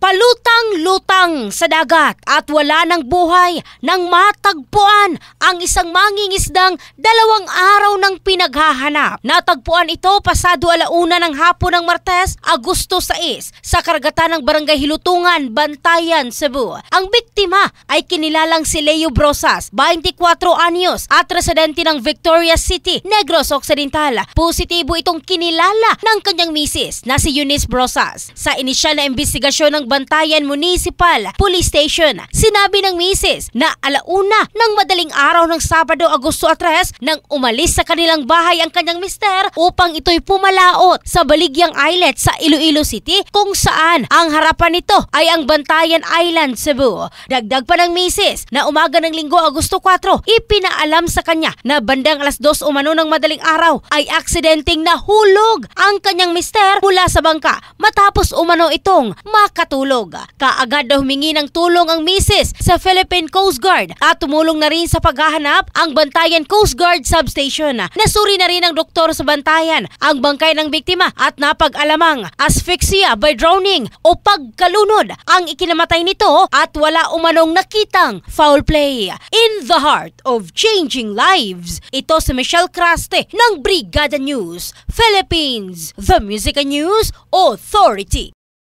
palutang-lutang sa dagat at wala ng buhay nang matagpuan ang isang mangingisdang dalawang araw ng naghahanap. Natagpuan ito pasado alauna ng hapon ng Martes, Agosto 6, sa karagatan ng Barangay Hilutungan, Bantayan, Cebu. Ang biktima ay kinilalang si Leo Brosas, 24 anyos at residente ng Victoria City, Negros Occidental. Positibo itong kinilala ng kanyang misis na si Eunice Brosas. Sa inisyal na investigasyon ng Bantayan Municipal Police Station, sinabi ng misis na alauna ng madaling araw ng Sabado, Agosto 3 nang umalis sa kanilang bahay ang kanyang mister upang ito'y pumalaot sa Baligyang Islet sa Iloilo City kung saan ang harapan nito ay ang Bantayan Island, Cebu. Dagdag pa ng misis na umaga ng linggo Agosto 4, ipinaalam sa kanya na bandang alas 2 umano ng madaling araw ay aksidenteng nahulog ang kanyang mister mula sa bangka matapos umano itong makatulog. Kaagad na humingi ng tulong ang misis sa Philippine Coast Guard at tumulong na rin sa paghahanap ang Bantayan Coast Guard Substation na Nagsuri na rin ng doktor sa bantayan ang bangkay ng biktima at napag-alamang asphyxia by drowning o pagkalunod ang ikinamatay nito at wala umanong nakitang foul play. In the heart of changing lives, ito si Michelle Craste ng Brigada News, Philippines, The Music News Authority.